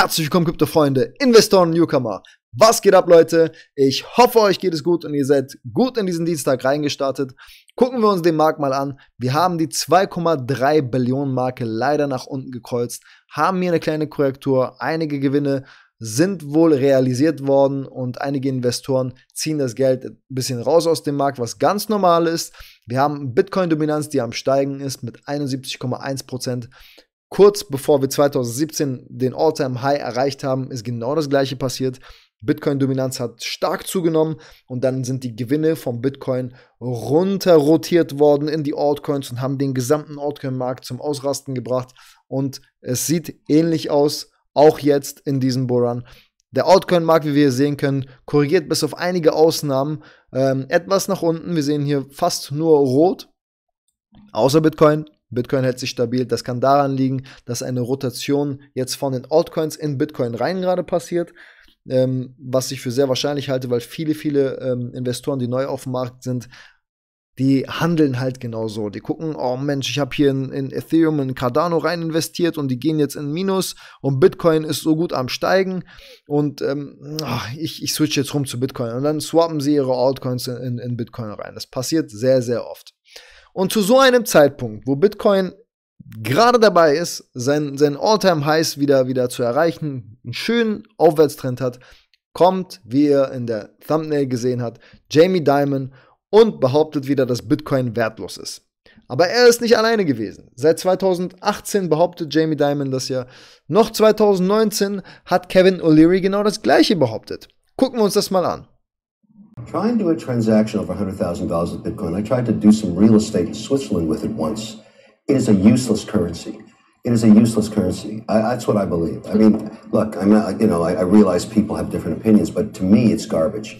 Herzlich willkommen, Krypto-Freunde, Investoren, Newcomer. Was geht ab, Leute? Ich hoffe, euch geht es gut und ihr seid gut in diesen Dienstag reingestartet. Gucken wir uns den Markt mal an. Wir haben die 2,3 Billionen Marke leider nach unten gekreuzt, haben hier eine kleine Korrektur. Einige Gewinne sind wohl realisiert worden und einige Investoren ziehen das Geld ein bisschen raus aus dem Markt, was ganz normal ist. Wir haben Bitcoin-Dominanz, die am Steigen ist mit 71,1%. Prozent. Kurz bevor wir 2017 den All-Time-High erreicht haben, ist genau das gleiche passiert. Bitcoin-Dominanz hat stark zugenommen und dann sind die Gewinne vom Bitcoin runterrotiert worden in die Altcoins und haben den gesamten Altcoin-Markt zum Ausrasten gebracht. Und es sieht ähnlich aus, auch jetzt in diesem Bullrun. Der Altcoin-Markt, wie wir hier sehen können, korrigiert bis auf einige Ausnahmen ähm, etwas nach unten. Wir sehen hier fast nur rot, außer Bitcoin. Bitcoin hält sich stabil. Das kann daran liegen, dass eine Rotation jetzt von den Altcoins in Bitcoin rein gerade passiert. Ähm, was ich für sehr wahrscheinlich halte, weil viele, viele ähm, Investoren, die neu auf dem Markt sind, die handeln halt genauso. Die gucken, oh Mensch, ich habe hier in, in, Ethereum, und Cardano rein investiert und die gehen jetzt in Minus und Bitcoin ist so gut am Steigen und ähm, ach, ich, ich switch jetzt rum zu Bitcoin und dann swappen sie ihre Altcoins in, in, in Bitcoin rein. Das passiert sehr, sehr oft. Und zu so einem Zeitpunkt, wo Bitcoin gerade dabei ist, sein, sein All-Time-Highs wieder, wieder zu erreichen, einen schönen Aufwärtstrend hat, kommt, wie ihr in der Thumbnail gesehen habt, Jamie Dimon und behauptet wieder, dass Bitcoin wertlos ist. Aber er ist nicht alleine gewesen. Seit 2018 behauptet Jamie Dimon das ja. Noch 2019 hat Kevin O'Leary genau das gleiche behauptet. Gucken wir uns das mal an. Try and do a transaction over $100,000 of Bitcoin. I tried to do some real estate in Switzerland with it once. It is a useless currency. It is a useless currency. I, that's what I believe. I mean, look, I'm not, you know, I, I realize people have different opinions, but to me, it's garbage.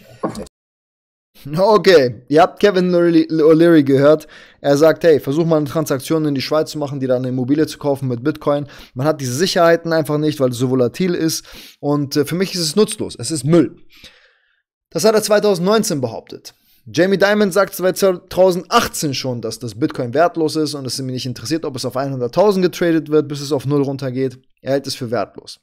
Okay, ihr habt Kevin O'Leary gehört. Er sagt, hey, versuch mal eine Transaktion in die Schweiz zu machen, die dann eine Immobilie zu kaufen mit Bitcoin. Man hat diese Sicherheiten einfach nicht, weil es so volatil ist. Und äh, für mich ist es nutzlos. Es ist Müll. Das hat er 2019 behauptet. Jamie Dimon sagt 2018 schon, dass das Bitcoin wertlos ist und es ihn nicht interessiert, ob es auf 100.000 getradet wird, bis es auf null runtergeht. Er hält es für wertlos.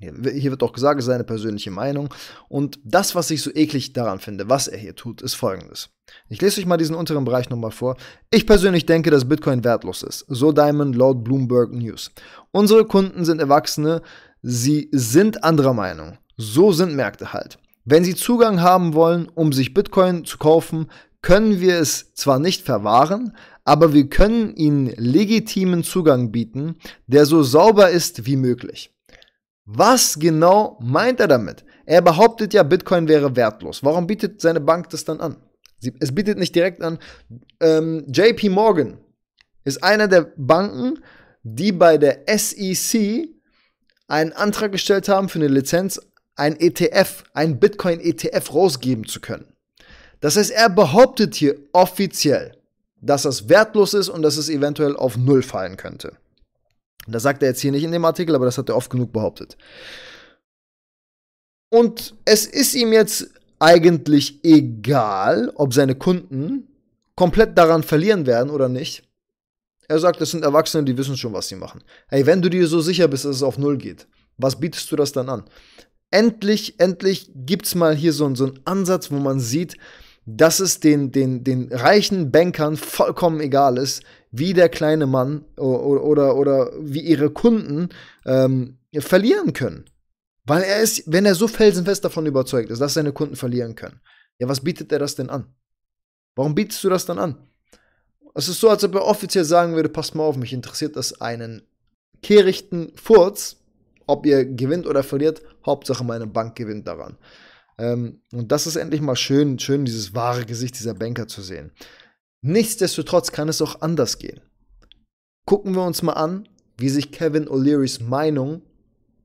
Hier wird auch gesagt, seine persönliche Meinung. Und das, was ich so eklig daran finde, was er hier tut, ist folgendes. Ich lese euch mal diesen unteren Bereich nochmal vor. Ich persönlich denke, dass Bitcoin wertlos ist. So Diamond laut Bloomberg News. Unsere Kunden sind Erwachsene, sie sind anderer Meinung. So sind Märkte halt. Wenn Sie Zugang haben wollen, um sich Bitcoin zu kaufen, können wir es zwar nicht verwahren, aber wir können Ihnen legitimen Zugang bieten, der so sauber ist wie möglich. Was genau meint er damit? Er behauptet ja, Bitcoin wäre wertlos. Warum bietet seine Bank das dann an? Sie, es bietet nicht direkt an. Ähm, JP Morgan ist einer der Banken, die bei der SEC einen Antrag gestellt haben für eine Lizenz ein ETF, ein Bitcoin-ETF rausgeben zu können. Das heißt, er behauptet hier offiziell, dass das wertlos ist und dass es eventuell auf Null fallen könnte. Das sagt er jetzt hier nicht in dem Artikel, aber das hat er oft genug behauptet. Und es ist ihm jetzt eigentlich egal, ob seine Kunden komplett daran verlieren werden oder nicht. Er sagt, das sind Erwachsene, die wissen schon, was sie machen. Hey, wenn du dir so sicher bist, dass es auf Null geht, was bietest du das dann an? endlich, endlich gibt es mal hier so, so einen Ansatz, wo man sieht, dass es den, den, den reichen Bankern vollkommen egal ist, wie der kleine Mann oder, oder, oder wie ihre Kunden ähm, verlieren können. Weil er ist, wenn er so felsenfest davon überzeugt ist, dass seine Kunden verlieren können, ja, was bietet er das denn an? Warum bietest du das dann an? Es ist so, als ob er offiziell sagen würde: Passt mal auf, mich interessiert das einen kehrichten Furz, ob ihr gewinnt oder verliert, Hauptsache meine Bank gewinnt daran. Ähm, und das ist endlich mal schön, schön dieses wahre Gesicht dieser Banker zu sehen. Nichtsdestotrotz kann es auch anders gehen. Gucken wir uns mal an, wie sich Kevin O'Learys Meinung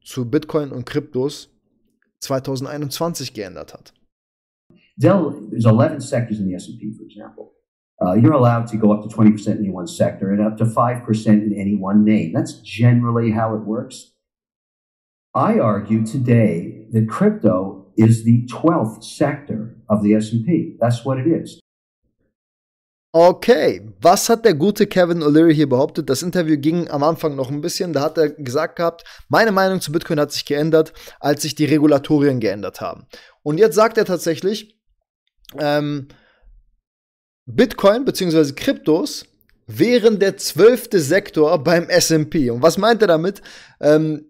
zu Bitcoin und Kryptos 2021 geändert hat. Dell, There's 11 sectors in the S&P, for example. Uh, you're allowed to go up to 20% in any one sector and up to 5% in any one name. That's generally how it works. I argue today that crypto is the 12th sector of the S&P. That's what it is. Okay, was hat der gute Kevin O'Leary hier behauptet? Das Interview ging am Anfang noch ein bisschen. Da hat er gesagt gehabt, meine Meinung zu Bitcoin hat sich geändert, als sich die Regulatorien geändert haben. Und jetzt sagt er tatsächlich, ähm, Bitcoin bzw. Kryptos wären der zwölfte Sektor beim SP. Und was meint er damit? Ähm,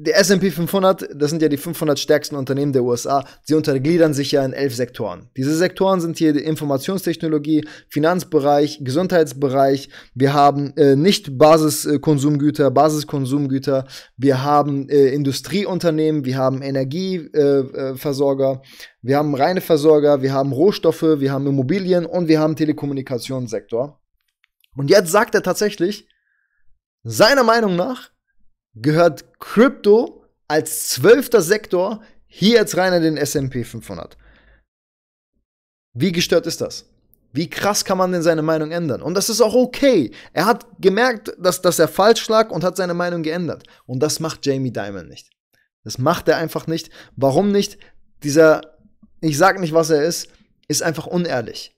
der S&P 500, das sind ja die 500 stärksten Unternehmen der USA, sie untergliedern sich ja in elf Sektoren. Diese Sektoren sind hier die Informationstechnologie, Finanzbereich, Gesundheitsbereich, wir haben äh, nicht Basiskonsumgüter, Basiskonsumgüter, wir haben äh, Industrieunternehmen, wir haben Energieversorger, äh, äh wir haben reine Versorger, wir haben Rohstoffe, wir haben Immobilien und wir haben Telekommunikationssektor. Und jetzt sagt er tatsächlich, seiner Meinung nach, gehört Crypto als zwölfter Sektor hier jetzt rein in den S&P 500. Wie gestört ist das? Wie krass kann man denn seine Meinung ändern? Und das ist auch okay. Er hat gemerkt, dass, dass er falsch lag und hat seine Meinung geändert. Und das macht Jamie Dimon nicht. Das macht er einfach nicht. Warum nicht? Dieser, ich sag nicht, was er ist, ist einfach unehrlich.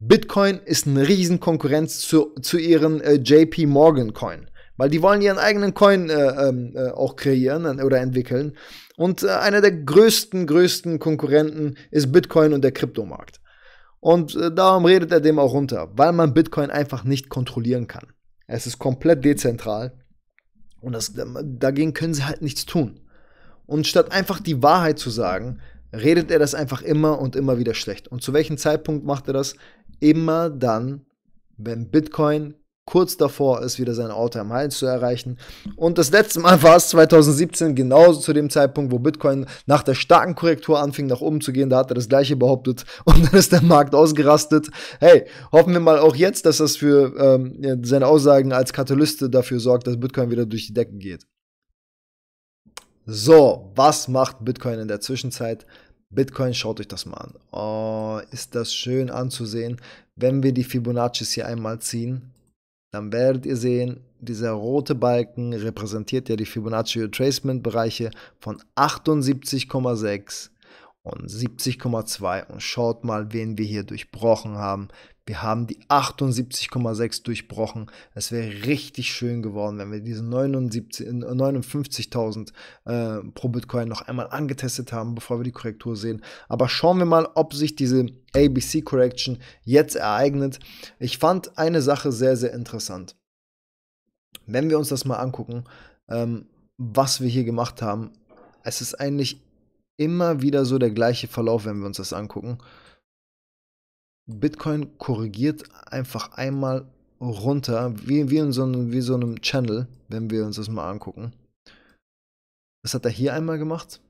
Bitcoin ist eine riesen Konkurrenz zu, zu ihren äh, JP Morgan Coin weil die wollen ihren eigenen Coin äh, ähm, äh, auch kreieren oder entwickeln. Und äh, einer der größten, größten Konkurrenten ist Bitcoin und der Kryptomarkt. Und äh, darum redet er dem auch runter, weil man Bitcoin einfach nicht kontrollieren kann. Es ist komplett dezentral und das, dagegen können sie halt nichts tun. Und statt einfach die Wahrheit zu sagen, redet er das einfach immer und immer wieder schlecht. Und zu welchem Zeitpunkt macht er das? Immer dann, wenn Bitcoin kurz davor ist, wieder sein Alltime High zu erreichen. Und das letzte Mal war es 2017, genauso zu dem Zeitpunkt, wo Bitcoin nach der starken Korrektur anfing, nach oben zu gehen. Da hat er das gleiche behauptet und dann ist der Markt ausgerastet. Hey, hoffen wir mal auch jetzt, dass das für ähm, seine Aussagen als Katalyste dafür sorgt, dass Bitcoin wieder durch die Decke geht. So, was macht Bitcoin in der Zwischenzeit? Bitcoin, schaut euch das mal an. Oh, ist das schön anzusehen, wenn wir die Fibonaccis hier einmal ziehen dann werdet ihr sehen, dieser rote Balken repräsentiert ja die Fibonacci Retracement Bereiche von 78,6 und 70,2 und schaut mal, wen wir hier durchbrochen haben. Wir haben die 78,6 durchbrochen. Es wäre richtig schön geworden, wenn wir diese 59.000 äh, äh, pro Bitcoin noch einmal angetestet haben, bevor wir die Korrektur sehen. Aber schauen wir mal, ob sich diese ABC Correction jetzt ereignet. Ich fand eine Sache sehr, sehr interessant. Wenn wir uns das mal angucken, ähm, was wir hier gemacht haben, es ist eigentlich immer wieder so der gleiche Verlauf, wenn wir uns das angucken. Bitcoin korrigiert einfach einmal runter, wie, wie in so einem, wie so einem Channel, wenn wir uns das mal angucken. Das hat er hier einmal gemacht.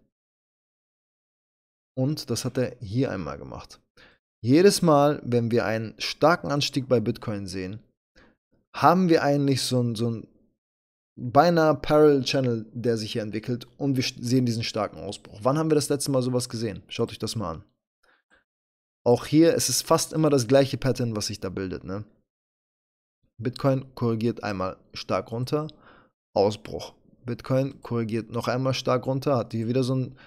Und das hat er hier einmal gemacht. Jedes Mal, wenn wir einen starken Anstieg bei Bitcoin sehen, haben wir eigentlich so einen so beinahe Parallel Channel, der sich hier entwickelt und wir sehen diesen starken Ausbruch. Wann haben wir das letzte Mal sowas gesehen? Schaut euch das mal an. Auch hier ist es fast immer das gleiche Pattern, was sich da bildet. Ne? Bitcoin korrigiert einmal stark runter, Ausbruch. Bitcoin korrigiert noch einmal stark runter, hat hier wieder so ein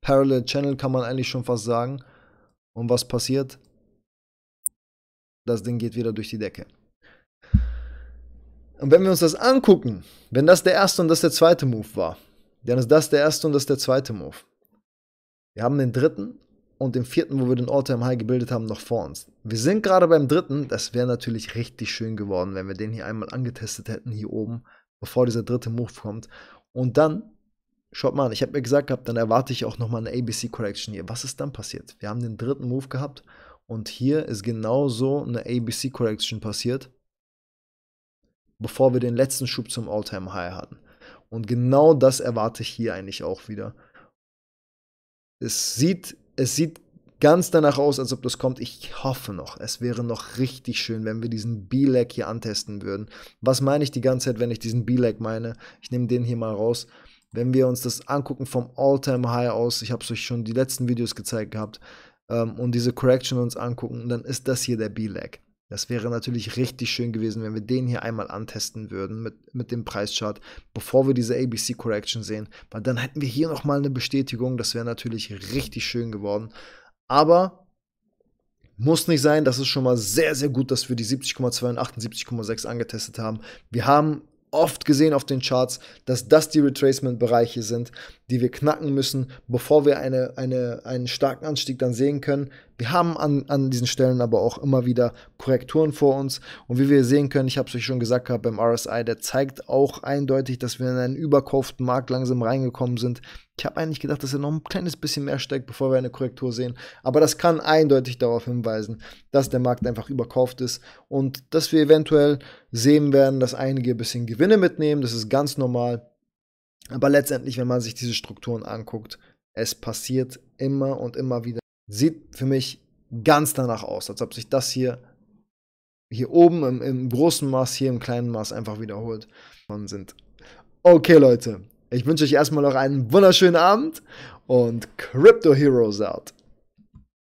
Parallel Channel, kann man eigentlich schon fast sagen. Und was passiert? Das Ding geht wieder durch die Decke. Und wenn wir uns das angucken, wenn das der erste und das der zweite Move war, dann ist das der erste und das der zweite Move. Wir haben den dritten und dem vierten, wo wir den All-Time-High gebildet haben, noch vor uns. Wir sind gerade beim dritten. Das wäre natürlich richtig schön geworden, wenn wir den hier einmal angetestet hätten, hier oben, bevor dieser dritte Move kommt. Und dann, schaut mal an, ich habe mir gesagt gehabt, dann erwarte ich auch nochmal eine ABC-Collection hier. Was ist dann passiert? Wir haben den dritten Move gehabt und hier ist genauso eine ABC-Collection passiert, bevor wir den letzten Schub zum All-Time-High hatten. Und genau das erwarte ich hier eigentlich auch wieder. Es sieht es sieht ganz danach aus, als ob das kommt. Ich hoffe noch. Es wäre noch richtig schön, wenn wir diesen B-Lag hier antesten würden. Was meine ich die ganze Zeit, wenn ich diesen B-Lag meine? Ich nehme den hier mal raus. Wenn wir uns das angucken vom All-Time-High aus, ich habe es euch schon die letzten Videos gezeigt gehabt, ähm, und diese Correction uns angucken, dann ist das hier der B-Lag. Das wäre natürlich richtig schön gewesen, wenn wir den hier einmal antesten würden mit, mit dem Preischart, bevor wir diese ABC Correction sehen, weil dann hätten wir hier nochmal eine Bestätigung. Das wäre natürlich richtig schön geworden. Aber muss nicht sein. Das ist schon mal sehr, sehr gut, dass wir die 70,2 und 78,6 angetestet haben. Wir haben oft gesehen auf den Charts, dass das die Retracement-Bereiche sind die wir knacken müssen, bevor wir eine, eine, einen starken Anstieg dann sehen können. Wir haben an, an diesen Stellen aber auch immer wieder Korrekturen vor uns. Und wie wir sehen können, ich habe es euch schon gesagt gehabt beim RSI, der zeigt auch eindeutig, dass wir in einen überkauften Markt langsam reingekommen sind. Ich habe eigentlich gedacht, dass er noch ein kleines bisschen mehr steckt, bevor wir eine Korrektur sehen. Aber das kann eindeutig darauf hinweisen, dass der Markt einfach überkauft ist und dass wir eventuell sehen werden, dass einige ein bisschen Gewinne mitnehmen. Das ist ganz normal. Aber letztendlich, wenn man sich diese Strukturen anguckt, es passiert immer und immer wieder. Sieht für mich ganz danach aus, als ob sich das hier hier oben im, im großen Maß, hier im kleinen Maß einfach wiederholt sind. Okay, Leute, ich wünsche euch erstmal noch einen wunderschönen Abend und Crypto Heroes out.